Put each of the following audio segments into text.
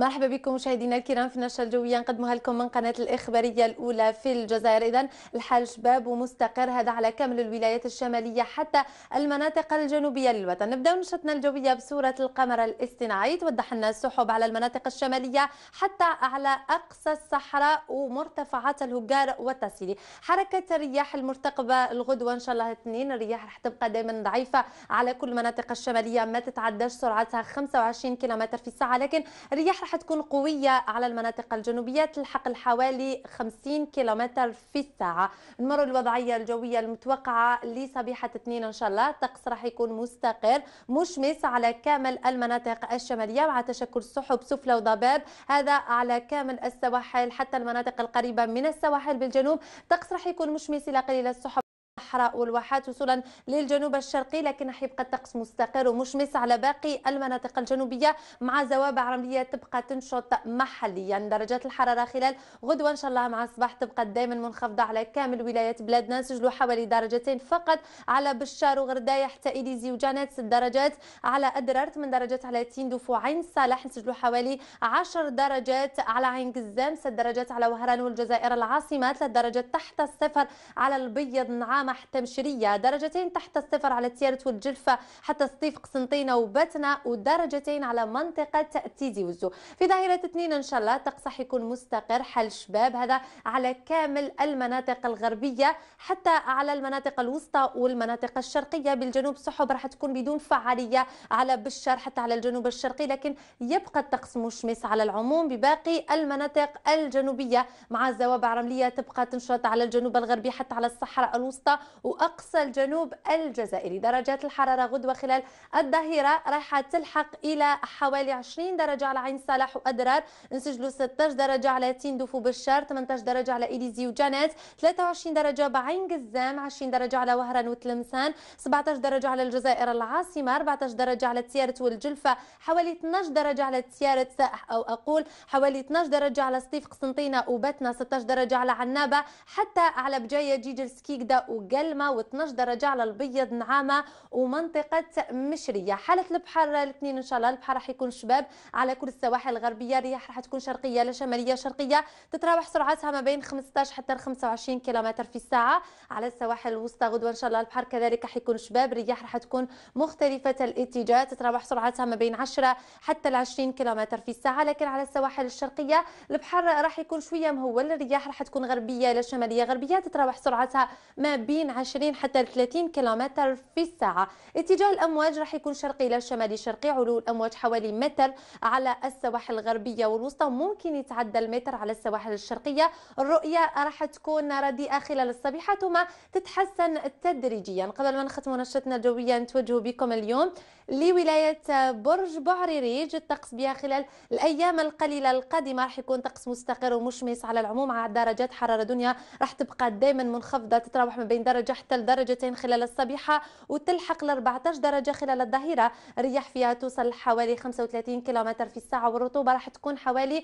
مرحبا بكم مشاهدينا الكرام في النشره الجويه نقدمها لكم من قناه الاخباريه الاولى في الجزائر اذا الحال شباب ومستقر هذا على كامل الولايات الشماليه حتى المناطق الجنوبيه للوطن نبداو نشرتنا الجويه بصوره القمر الاصطناعي توضح لنا السحب على المناطق الشماليه حتى على اقصى الصحراء ومرتفعات الهجار والتصيلي حركه الرياح المرتقبه الغدوه ان شاء الله اثنين الرياح راح تبقى دائما ضعيفه على كل المناطق الشماليه ما تتعداش سرعتها 25 كم في الساعه لكن الرياح راح تكون قوية على المناطق الجنوبية تلحق حوالي 50 كيلومتر في الساعة نمر الوضعية الجوية المتوقعة لصبيحة اثنين إن شاء الله الطقس راح يكون مستقر مشمس على كامل المناطق الشمالية مع تشكل سحب سفلى وضباب هذا على كامل السواحل حتى المناطق القريبة من السواحل بالجنوب الطقس راح يكون مشمس إلى قليل السحب الصحراء والواحات وصولا للجنوب الشرقي لكن حيبقى الطقس مستقر ومشمس على باقي المناطق الجنوبيه مع زوابع رمليه تبقى تنشط محليا درجات الحراره خلال غدوه ان شاء الله مع الصباح تبقى دائما منخفضه على كامل ولايات بلادنا نسجلوا حوالي درجتين فقط على بشار وغردايه حتى اليزي وجانات 6 درجات على ادرارت من درجات على تيندوف وعين صالح نسجلوا حوالي 10 درجات على عين قزام 6 درجات على وهران والجزائر العاصمه 3 درجات تحت الصفر على البيض نعامه ملامح تمشرية درجتين تحت الصفر على تيارت والجلفة حتى سطيف قسنطينة وباتنا ودرجتين على منطقة تيزي وزو في ظاهرة اثنين إن شاء الله الطقس حيكون مستقر حل شباب هذا على كامل المناطق الغربية حتى على المناطق الوسطى والمناطق الشرقية بالجنوب سحب راح تكون بدون فعالية على بشر حتى على الجنوب الشرقي لكن يبقى الطقس مشمس على العموم بباقي المناطق الجنوبية مع زوابع رملية تبقى تنشط على الجنوب الغربي حتى على الصحراء الوسطى الوسطى وأقصى الجنوب الجزائري درجات الحرارة غدوة خلال الظهيرة رايحة تلحق إلى حوالي 20 درجة على عين صالح وأدرار نسجلوا 16 درجة على تيندوفو بالشار 18 درجة على إليزي وجانات 23 درجة بعين قزام 20 درجة على وهران وتلمسان 17 درجة على الجزائر العاصمة 14 درجة على تيارت والجلفة حوالي 12 درجة على تيارت سائح أو أقول حوالي 12 درجة على سطيف قسنطينة وبتنا 16 درجة على عنابة حتى على بجاية جيجل سكيكدا وقلمة و12 درجة على البيض نعامة ومنطقة مشرية حالة البحر الاثنين إن شاء الله البحر راح يكون شباب على كل السواحل الغربية الرياح راح تكون شرقية لشمالية شرقية تتراوح سرعتها ما بين 15 حتى 25 كيلومتر في الساعة على السواحل الوسطى غدوة إن شاء الله البحر كذلك راح يكون شباب الرياح راح تكون مختلفة الاتجاه تتراوح سرعتها ما بين 10 حتى 20 كيلومتر في الساعة لكن على السواحل الشرقية البحر راح يكون شوية مهول الرياح راح تكون غربية لشماليه شمالية غربية تتراوح سرعتها ما بين بين 20 حتى 30 كيلومتر في الساعة اتجاه الأمواج راح يكون شرقي إلى شمالي شرقي علو الأمواج حوالي متر على السواحل الغربية والوسطى ممكن يتعدى المتر على السواحل الشرقية الرؤية راح تكون رديئة خلال الصبيحة ثم تتحسن تدريجيا قبل ما نختم نشرتنا الجوية نتوجه بكم اليوم لولاية برج ريج الطقس بها خلال الأيام القليلة القادمة راح يكون طقس مستقر ومشمس على العموم مع درجات حرارة دنيا راح تبقى دائما منخفضة تتراوح ما بين درجة حتى لدرجتين خلال الصبيحة وتلحق ل 14 درجة خلال الظهيرة الرياح فيها توصل حوالي 35 كم في الساعة والرطوبة راح تكون حوالي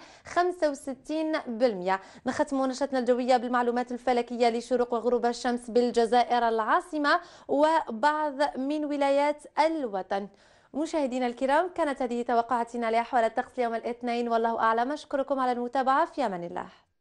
65% نختم نشرتنا الجوية بالمعلومات الفلكية لشروق وغروب الشمس بالجزائر العاصمة وبعض من ولايات الوطن مشاهدينا الكرام كانت هذه توقعاتنا لأحوال الطقس يوم الاثنين والله أعلم أشكركم على المتابعة في أمان الله